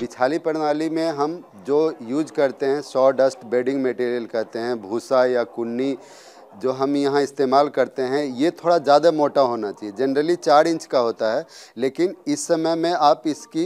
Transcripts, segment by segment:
बिछाली प्रणाली में हम जो यूज करते हैं सॉ डस्ट बेडिंग मटेरियल कहते हैं भूसा या कुन्नी जो हम यहाँ इस्तेमाल करते हैं ये थोड़ा ज़्यादा मोटा होना चाहिए जनरली चार इंच का होता है लेकिन इस समय में आप इसकी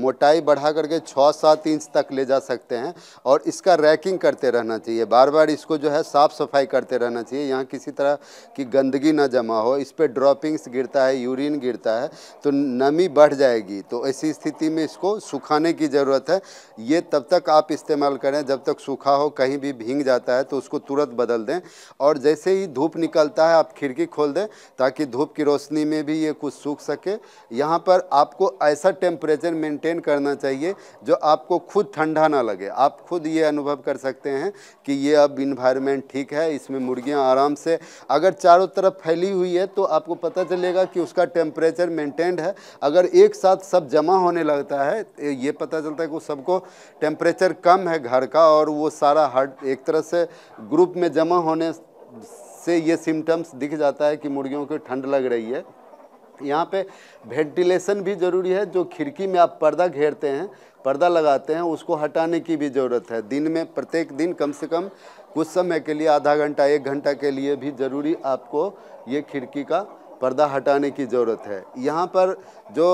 मोटाई बढ़ा करके छः सात इंच तक ले जा सकते हैं और इसका रैकिंग करते रहना चाहिए बार बार इसको जो है साफ़ सफाई करते रहना चाहिए यहाँ किसी तरह की गंदगी ना जमा हो इस पर ड्रॉपिंग्स गिरता है यूरिन गिरता है तो नमी बढ़ जाएगी तो ऐसी स्थिति में इसको सुखाने की ज़रूरत है ये तब तक आप इस्तेमाल करें जब तक सूखा हो कहीं भी भींग जाता है तो उसको तुरंत बदल दें और जैसे ही धूप निकलता है आप खिड़की खोल दें ताकि धूप की रोशनी में भी ये कुछ सूख सके यहाँ पर आपको ऐसा टेम्परेचर मेंटेन करना चाहिए जो आपको खुद ठंडा ना लगे आप खुद ये अनुभव कर सकते हैं कि ये अब इन्वायरमेंट ठीक है इसमें मुर्गियाँ आराम से अगर चारों तरफ फैली हुई है तो आपको पता चलेगा कि उसका टेम्परेचर मेंटेन्ड है अगर एक साथ सब जमा होने लगता है ये पता चलता है कि सबको टेम्परेचर कम है घर का और वो सारा हर एक तरह से ग्रुप में जमा होने से ये सिम्टम्स दिख जाता है कि मुर्गियों को ठंड लग रही है यहाँ पे वेंटिलेशन भी ज़रूरी है जो खिड़की में आप पर्दा घेरते हैं पर्दा लगाते हैं उसको हटाने की भी ज़रूरत है दिन में प्रत्येक दिन कम से कम कुछ समय के लिए आधा घंटा एक घंटा के लिए भी ज़रूरी आपको ये खिड़की का पर्दा हटाने की ज़रूरत है यहाँ पर जो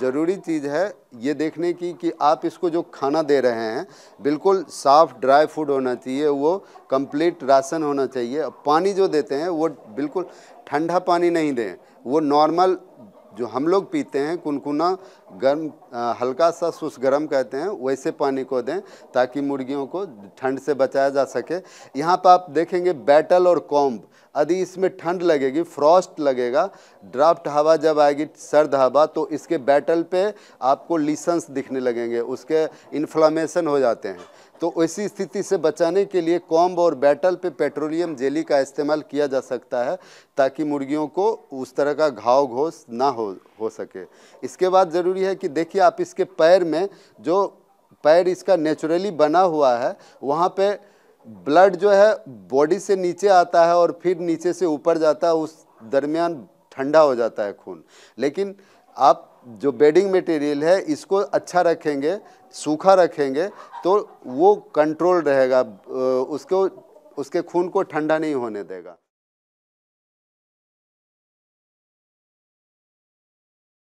ज़रूरी चीज़ है ये देखने की कि आप इसको जो खाना दे रहे हैं बिल्कुल साफ़ ड्राई फूड होना चाहिए वो कंप्लीट राशन होना चाहिए पानी जो देते हैं वो बिल्कुल ठंडा पानी नहीं दें वो नॉर्मल जो हम लोग पीते हैं कुनकुना गर्म हल्का सा सुस गर्म कहते हैं वैसे पानी को दें ताकि मुर्गियों को ठंड से बचाया जा सके यहाँ पर आप देखेंगे बैटल और कॉम्ब यदि इसमें ठंड लगेगी फ्रॉस्ट लगेगा ड्राफ्ट हवा जब आएगी सर्द हवा तो इसके बैटल पे आपको लिसंस दिखने लगेंगे उसके इन्फ्लामेशन हो जाते हैं तो ऐसी स्थिति से बचाने के लिए कॉम्ब और बैटल पे पेट्रोलियम जेली का इस्तेमाल किया जा सकता है ताकि मुर्गियों को उस तरह का घाव घोस ना हो हो सके इसके बाद ज़रूरी है कि देखिए आप इसके पैर में जो पैर इसका नेचुरली बना हुआ है वहाँ पे ब्लड जो है बॉडी से नीचे आता है और फिर नीचे से ऊपर जाता है उस दरमियान ठंडा हो जाता है खून लेकिन आप जो बेडिंग मटेरियल है इसको अच्छा रखेंगे सूखा रखेंगे तो वो कंट्रोल रहेगा उसको उसके खून को ठंडा नहीं होने देगा